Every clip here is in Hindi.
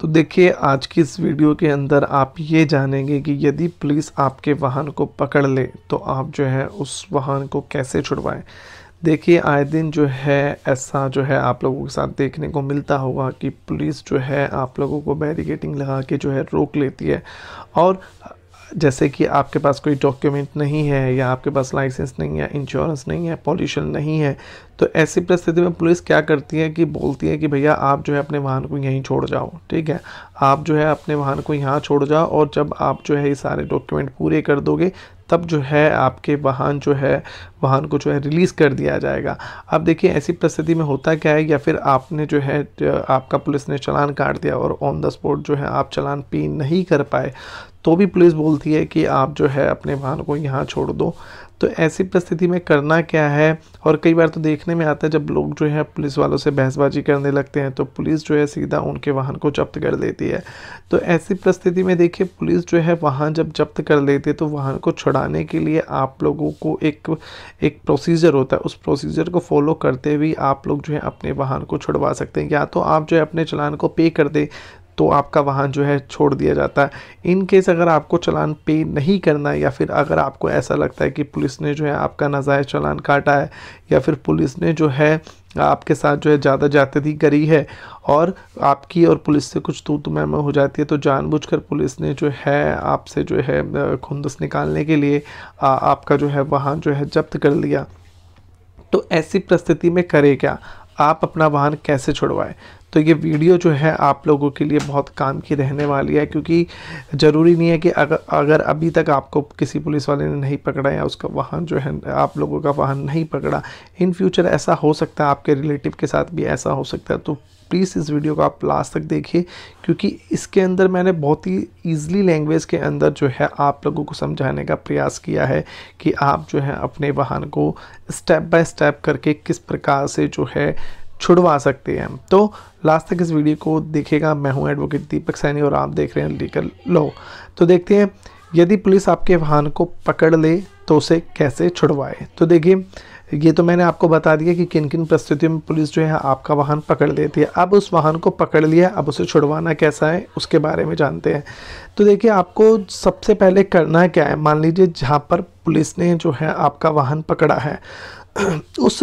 तो देखिए आज की इस वीडियो के अंदर आप ये जानेंगे कि यदि पुलिस आपके वाहन को पकड़ ले तो आप जो है उस वाहन को कैसे छुड़वाएं देखिए आए दिन जो है ऐसा जो है आप लोगों के साथ देखने को मिलता होगा कि पुलिस जो है आप लोगों को बैरिकेटिंग लगा के जो है रोक लेती है और जैसे कि आपके पास कोई डॉक्यूमेंट नहीं है या आपके पास लाइसेंस नहीं है इंश्योरेंस नहीं है पॉल्यूशन नहीं है तो ऐसी परिस्थिति में पुलिस क्या करती है कि बोलती है कि भैया आप जो है अपने वाहन को यहीं छोड़ जाओ ठीक है आप जो है अपने वाहन को यहाँ छोड़ जाओ और जब आप जो है ये सारे डॉक्यूमेंट पूरे कर दोगे तब जो है आपके वाहन जो है वाहन को जो है रिलीज़ कर दिया जाएगा अब देखिए ऐसी परिस्थिति में होता क्या है या फिर आपने जो है आपका पुलिस ने चलान काट दिया और ऑन द स्पॉट जो है आप चलान पे नहीं कर पाए तो भी पुलिस बोलती है कि आप जो है अपने वाहन को यहाँ छोड़ दो तो ऐसी परिस्थिति में करना क्या है और कई बार तो देखने में आता है जब लोग जो है पुलिस वालों से बहसबाजी करने लगते हैं तो पुलिस जो है सीधा उनके वाहन को जब्त कर लेती है तो ऐसी परिस्थिति में देखिए पुलिस जो है वाहन जब जब्त कर लेती है तो वाहन को छुड़ाने के लिए आप लोगों को एक एक प्रोसीजर होता है उस प्रोसीजर को फॉलो करते हुए आप लोग जो है अपने वाहन को छुड़वा सकते हैं या तो आप जो है अपने चलान को पे कर दें तो आपका वाहन जो है छोड़ दिया जाता है इन केस अगर आपको चलान पे नहीं करना या फिर अगर आपको ऐसा लगता है कि पुलिस ने जो है आपका नजायज चलान काटा है या फिर पुलिस ने जो है आपके साथ जो है ज़्यादा जातदी करी है और आपकी और पुलिस से कुछ तो तुम्हें हो जाती है तो जानबूझकर पुलिस ने जो है आपसे जो है खुंदस निकालने के लिए आपका जो है वाहन जो है जब्त कर लिया तो ऐसी परिस्थिति में करे क्या आप अपना वाहन कैसे छुड़वाएं तो ये वीडियो जो है आप लोगों के लिए बहुत काम की रहने वाली है क्योंकि ज़रूरी नहीं है कि अगर अगर अभी तक आपको किसी पुलिस वाले ने नहीं पकड़ा या उसका वाहन जो है आप लोगों का वाहन नहीं पकड़ा इन फ्यूचर ऐसा हो सकता है आपके रिलेटिव के साथ भी ऐसा हो सकता है तो प्लीज़ इस वीडियो को आप लास्ट तक देखिए क्योंकि इसके अंदर मैंने बहुत ही ईजिली लैंग्वेज के अंदर जो है आप लोगों को समझाने का प्रयास किया है कि आप जो है अपने वाहन को स्टेप बाय स्टेप करके किस प्रकार से जो है छुड़वा सकते हैं तो लास्ट तक इस वीडियो को देखेगा मैं हूँ एडवोकेट दीपक सैनी और आप देख रहे हैं लीगल लो तो देखते हैं यदि पुलिस आपके वाहन को पकड़ ले तो उसे कैसे छुड़वाए तो देखिए ये तो मैंने आपको बता दिया कि किन किन परिस्थितियों में पुलिस जो है आपका वाहन पकड़ लेती है अब उस वाहन को पकड़ लिया अब उसे छुड़वाना कैसा है उसके बारे में जानते हैं तो देखिए आपको सबसे पहले करना क्या है मान लीजिए जहाँ पर पुलिस ने जो है आपका वाहन पकड़ा है उस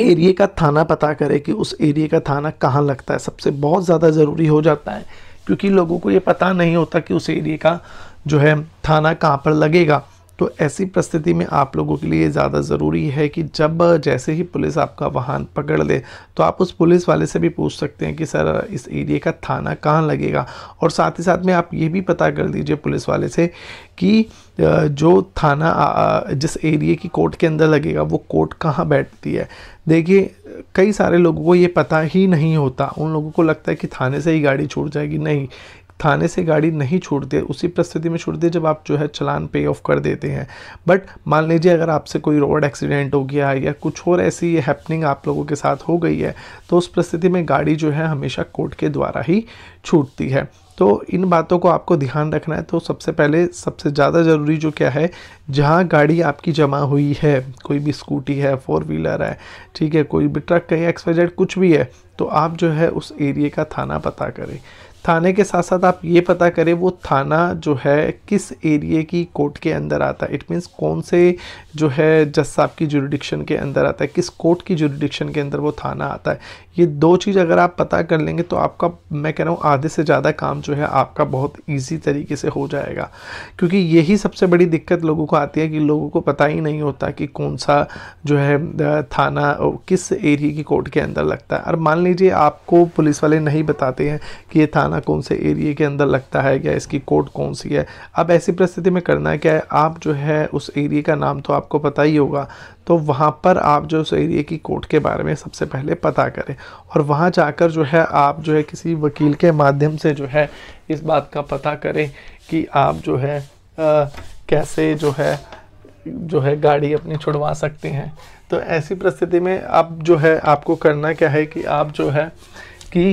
एरिए का थाना पता करें कि उस एरिए का थाना कहाँ लगता है सबसे बहुत ज़्यादा ज़रूरी हो जाता है क्योंकि लोगों को ये पता नहीं होता कि उस एरिए का जो है थाना कहाँ पर लगेगा तो ऐसी परिस्थिति में आप लोगों के लिए ज़्यादा ज़रूरी है कि जब जैसे ही पुलिस आपका वाहन पकड़ ले तो आप उस पुलिस वाले से भी पूछ सकते हैं कि सर इस एरिए का थाना कहाँ लगेगा और साथ ही साथ में आप ये भी पता कर दीजिए पुलिस वाले से कि जो थाना जिस एरिए की कोर्ट के अंदर लगेगा वो कोर्ट कहाँ बैठती है देखिए कई सारे लोगों को ये पता ही नहीं होता उन लोगों को लगता है कि थाने से ही गाड़ी छूट जाएगी नहीं थाने से गाड़ी नहीं छूटती है उसी परिस्थिति में छूटती है जब आप जो है चलान पे ऑफ कर देते हैं बट मान लीजिए अगर आपसे कोई रोड एक्सीडेंट हो गया या कुछ और ऐसी हैपनिंग आप लोगों के साथ हो गई है तो उस परिस्थिति में गाड़ी जो है हमेशा कोर्ट के द्वारा ही छूटती है तो इन बातों को आपको ध्यान रखना है तो सबसे पहले सबसे ज़्यादा ज़रूरी जो क्या है जहाँ गाड़ी आपकी जमा हुई है कोई भी स्कूटी है फोर व्हीलर है ठीक है कोई भी ट्रक कहीं एक्सपाइजेड कुछ भी है तो आप जो है उस एरिए का थाना पता करें थाने के साथ साथ आप ये पता करें वो थाना जो है किस एरिए की कोर्ट के अंदर आता है इट मीन्स कौन से जो है जज साहब की जुरिडिक्शन के अंदर आता है किस कोर्ट की जुरिडिक्शन के अंदर वो थाना आता है ये दो चीज़ अगर आप पता कर लेंगे तो आपका मैं कह रहा हूँ आधे से ज़्यादा काम जो है आपका बहुत ईजी तरीके से हो जाएगा क्योंकि यही सबसे बड़ी दिक्कत लोगों को आती है कि लोगों को पता ही नहीं होता कि कौन सा जो है थाना किस एरिए की कोर्ट के अंदर लगता है और मान लीजिए आपको पुलिस वाले नहीं बताते हैं कि ये थाना थाना कौन से एरिए के अंदर लगता है या इसकी कोर्ट कौन सी है अब ऐसी परिस्थिति में करना क्या है आप जो है उस एरिए का नाम तो आपको पता ही होगा तो वहाँ पर आप जो उस एरिए की कोर्ट के बारे में सबसे पहले पता करें और वहाँ जाकर जो है आप जो है किसी वकील के माध्यम से जो है इस बात का पता करें कि आप जो है आ, कैसे जो है जो है गाड़ी अपनी छुड़वा सकते हैं तो ऐसी परिस्थिति में आप जो है आपको करना क्या है कि आप जो है कि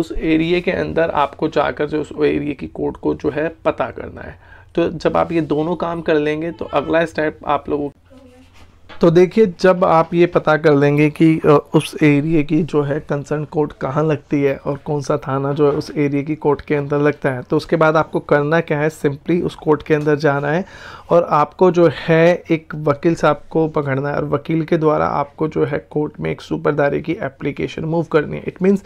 उस एरिए के अंदर आपको जाकर जो उस एरिए की कोड को जो है पता करना है तो जब आप ये दोनों काम कर लेंगे तो अगला स्टेप आप लोगों तो देखिए जब आप ये पता कर लेंगे कि उस एरिए की जो है कंसर्न कोर्ट कहाँ लगती है और कौन सा थाना जो है उस एरिए की कोर्ट के अंदर लगता है तो उसके बाद आपको करना क्या है सिंपली उस कोर्ट के अंदर जाना है और आपको जो है एक वकील साहब को पकड़ना है और वकील के द्वारा आपको जो है कोर्ट में एक सुपरदारी की एप्लीकेशन मूव करनी है इट मीन्स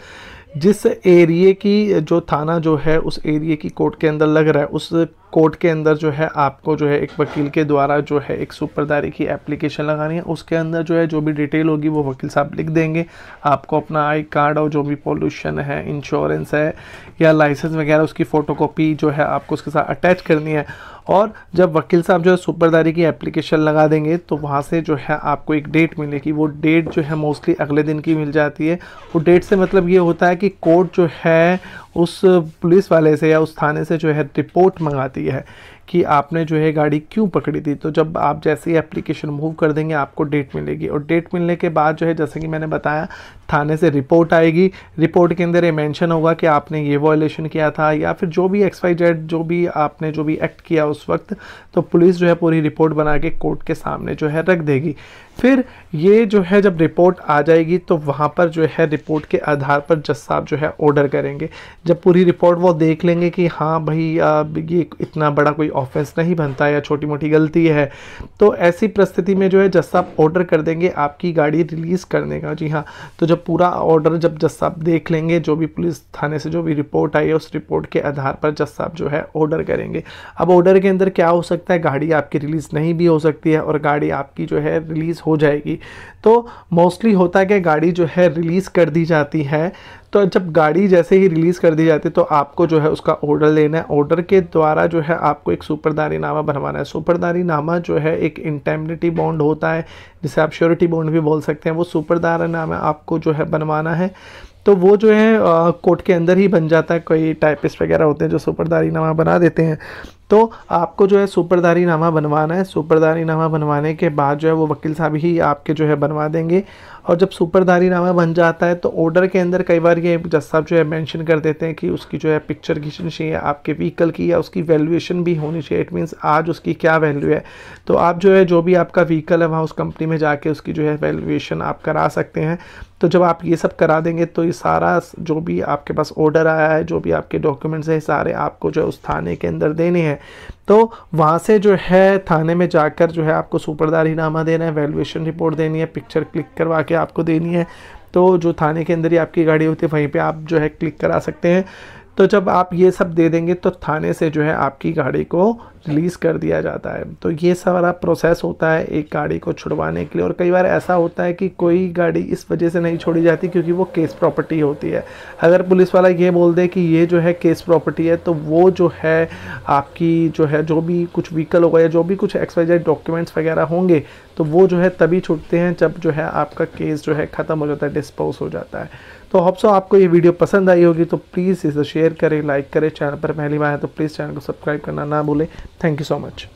जिस एरिए की जो थाना जो है उस एरिए की कोर्ट के अंदर लग रहा है उस कोर्ट के अंदर जो है आपको जो है एक वकील के द्वारा जो है एक सुपरदारी की एप्लीकेशन लगानी है उसके अंदर जो है जो भी डिटेल होगी वो वकील साहब लिख देंगे आपको अपना आई कार्ड और जो भी पोल्यूशन है इंश्योरेंस है या लाइसेंस वगैरह उसकी फ़ोटोकॉपी जो है आपको उसके साथ अटैच करनी है और जब वकील साहब जो है सुपरदारी की एप्लीकेशन लगा देंगे तो वहाँ से जो है आपको एक डेट मिलेगी वो डेट जो है मोस्टली अगले दिन की मिल जाती है वो डेट से मतलब ये होता है कि कोर्ट जो है उस पुलिस वाले से या उस थाने से जो है रिपोर्ट मंगाती है कि आपने जो है गाड़ी क्यों पकड़ी थी तो जब आप जैसे ही एप्लीकेशन मूव कर देंगे आपको डेट मिलेगी और डेट मिलने के बाद जो है जैसे कि मैंने बताया थाने से रिपोर्ट आएगी रिपोर्ट के अंदर ये मेंशन होगा कि आपने ये वॉयलेशन किया था या फिर जो भी एक्स वाई जेड जो भी आपने जो भी एक्ट किया उस वक्त तो पुलिस जो है पूरी रिपोर्ट बना के कोर्ट के सामने जो है रख देगी फिर ये जो है जब रिपोर्ट आ जाएगी तो वहाँ पर जो है रिपोर्ट के आधार पर जज साहब जो है ऑर्डर करेंगे जब पूरी रिपोर्ट वो देख लेंगे कि हाँ भाई ये इतना बड़ा कोई ऑफेंस नहीं बनता या छोटी मोटी गलती है तो ऐसी परिस्थिति में जो है जज साहब ऑर्डर कर देंगे आपकी गाड़ी रिलीज़ करने का जी हाँ तो जब पूरा ऑर्डर जब जज साहब देख लेंगे जो भी पुलिस थाने से जो भी रिपोर्ट आई है उस रिपोर्ट के आधार पर जज साहब जो है ऑर्डर करेंगे अब ऑर्डर के अंदर क्या हो सकता है गाड़ी आपकी रिलीज़ नहीं भी हो सकती है और गाड़ी आपकी जो है रिलीज़ हो जाएगी तो मोस्टली होता है कि गाड़ी जो है रिलीज़ कर दी जाती है तो जब गाड़ी जैसे ही रिलीज़ कर दी जाती है तो आपको जो है उसका ऑर्डर लेना है ऑर्डर के द्वारा जो है आपको एक सुपरदारी नामा बनवाना है सुपरदारी नामा जो है एक इंटेमिटी बॉन्ड होता है जिसे आप श्योरिटी बॉन्ड भी बोल सकते हैं वो सुपरदारा नामा आपको जो है बनवाना है तो वो जो है कोर्ट के अंदर ही बन जाता है कोई टाइपिस्ट वगैरह होते हैं जो सुपरदारी नामा बना देते हैं तो आपको जो है सुपरदारी नामा बनवाना है सुपरदारी नामा बनवाने के बाद जो है वो वकील साहब ही आपके जो है बनवा देंगे और जब सुपरदारी नामा बन जाता है तो ऑर्डर के अंदर कई बार ये जज साहब जो है मेंशन कर देते हैं कि उसकी जो है पिक्चर खींचनी चाहिए आपके व्हीकल की या उसकी वैल्यूएशन भी होनी चाहिए इट मीन्स आज उसकी क्या वैल्यू है तो आप जो है जो भी आपका व्हीकल है वहाँ उस कंपनी में जाके उसकी जो है वैल्यूएशन आप करा सकते हैं तो जब आप ये सब करा देंगे तो ये सारा जो भी आपके पास ऑर्डर आया है जो भी आपके डॉक्यूमेंट्स हैं सारे आपको जो है उस थाने के अंदर देने हैं तो वहाँ से जो है थाने में जाकर जो है आपको सुपरदारी नामा देना है वैल्यूएशन रिपोर्ट देनी है पिक्चर क्लिक करवा के आपको देनी है तो जो थाने के अंदर ही आपकी गाड़ी होती है वहीं पर आप जो है क्लिक करा सकते हैं तो जब आप ये सब दे देंगे तो थाने से जो है आपकी गाड़ी को रिलीज़ कर दिया जाता है तो ये सारा प्रोसेस होता है एक गाड़ी को छुड़वाने के लिए और कई बार ऐसा होता है कि कोई गाड़ी इस वजह से नहीं छोड़ी जाती क्योंकि वो केस प्रॉपर्टी होती है अगर पुलिस वाला ये बोल दे कि ये जो है केस प्रॉपर्टी है तो वो जो है आपकी जो है जो भी कुछ व्हीकल होगा या जो भी कुछ एक्सवाइजेड डॉक्यूमेंट्स वगैरह होंगे तो वो जो है तभी छूटते हैं जब जो है आपका केस जो है ख़त्म हो जाता है डिस्पोज हो जाता है तो होप्सो आपको ये वीडियो पसंद आई होगी तो प्लीज़ इसे शेयर करें लाइक करें चैनल पर पहली बार है तो प्लीज़ चैनल को सब्सक्राइब करना ना भूलें थैंक यू सो मच